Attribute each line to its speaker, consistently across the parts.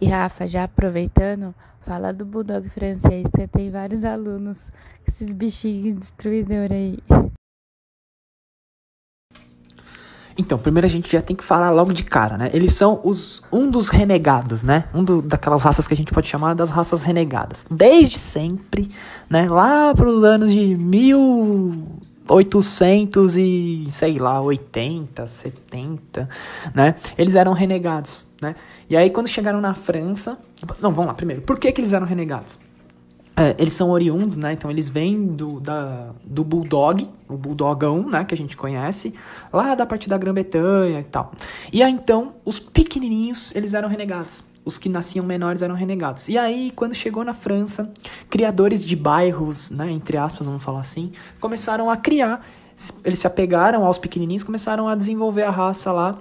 Speaker 1: E Rafa, já aproveitando, fala do bulldog francês. Você tem vários alunos, esses bichinhos destruidores aí. Então, primeiro a gente já tem que falar logo de cara, né? Eles são os, um dos renegados, né? Um do, daquelas raças que a gente pode chamar das raças renegadas. Desde sempre, né? Lá para os anos de mil 800 e sei lá, 80, 70, né? Eles eram renegados, né? E aí quando chegaram na França, não, vamos lá primeiro. Por que que eles eram renegados? É, eles são oriundos, né? Então eles vêm do, da, do Bulldog, o Bulldogão, né? Que a gente conhece, lá da parte da Grã-Bretanha e tal. E aí então, os pequenininhos, eles eram renegados os que nasciam menores eram renegados. E aí, quando chegou na França, criadores de bairros, né, entre aspas, vamos falar assim, começaram a criar. Eles se apegaram aos pequenininhos, começaram a desenvolver a raça lá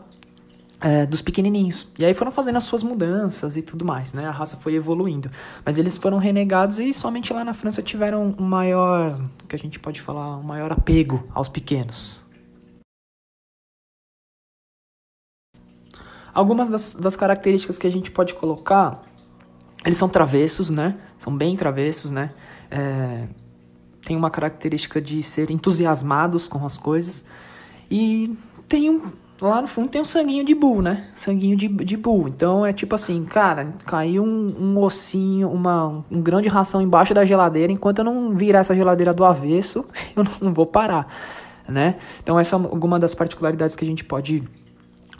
Speaker 1: é, dos pequenininhos. E aí foram fazendo as suas mudanças e tudo mais, né? A raça foi evoluindo. Mas eles foram renegados e somente lá na França tiveram um maior, que a gente pode falar, um maior apego aos pequenos. Algumas das, das características que a gente pode colocar, eles são travessos, né? São bem travessos, né? É, tem uma característica de ser entusiasmados com as coisas. E tem um, lá no fundo tem um sanguinho de bull, né? Sanguinho de, de bull. Então é tipo assim, cara, caiu um, um ossinho, uma um grão de ração embaixo da geladeira. Enquanto eu não virar essa geladeira do avesso, eu não, vou parar, né? Então essa é uma, alguma das particularidades que a gente pode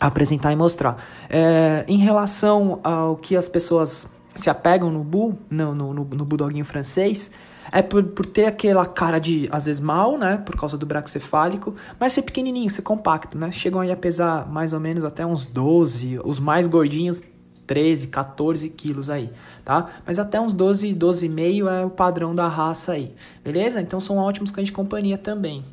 Speaker 1: apresentar e mostrar. É, em relação ao que as pessoas se apegam no bull, no, no, no, no bulldoguinho francês, é por, por ter aquela cara de, às vezes, mal, né? Por causa do cefálico, mas ser pequenininho, ser compacto, né? Chegam aí a pesar mais ou menos até uns 12, os mais gordinhos 13, 14 quilos aí, tá? Mas até uns 12, 12,5 é o padrão da raça aí, beleza? Então são ótimos cães de companhia também.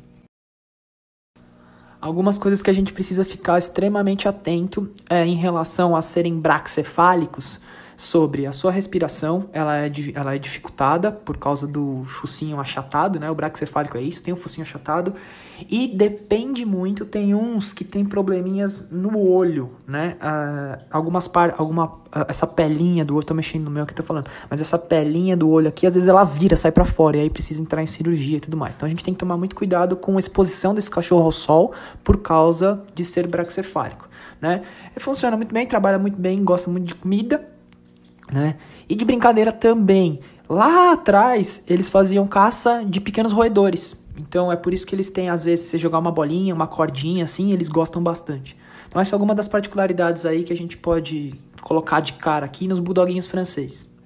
Speaker 1: Algumas coisas que a gente precisa ficar extremamente atento é, em relação a serem braxefálicos sobre a sua respiração, ela é, ela é dificultada por causa do focinho achatado, né? O cefálico é isso, tem o focinho achatado. E depende muito, tem uns que tem probleminhas no olho, né? Ah, algumas par, alguma ah, essa pelinha do olho, tô mexendo no meu aqui, tô falando, mas essa pelinha do olho aqui, às vezes ela vira, sai para fora, e aí precisa entrar em cirurgia e tudo mais. Então a gente tem que tomar muito cuidado com a exposição desse cachorro ao sol por causa de ser braxefálico, né? Funciona muito bem, trabalha muito bem, gosta muito de comida, né? E de brincadeira também. Lá atrás, eles faziam caça de pequenos roedores. Então é por isso que eles têm, às vezes, se jogar uma bolinha, uma cordinha assim, eles gostam bastante. Então essa é alguma das particularidades aí que a gente pode colocar de cara aqui nos budoguinhos francês.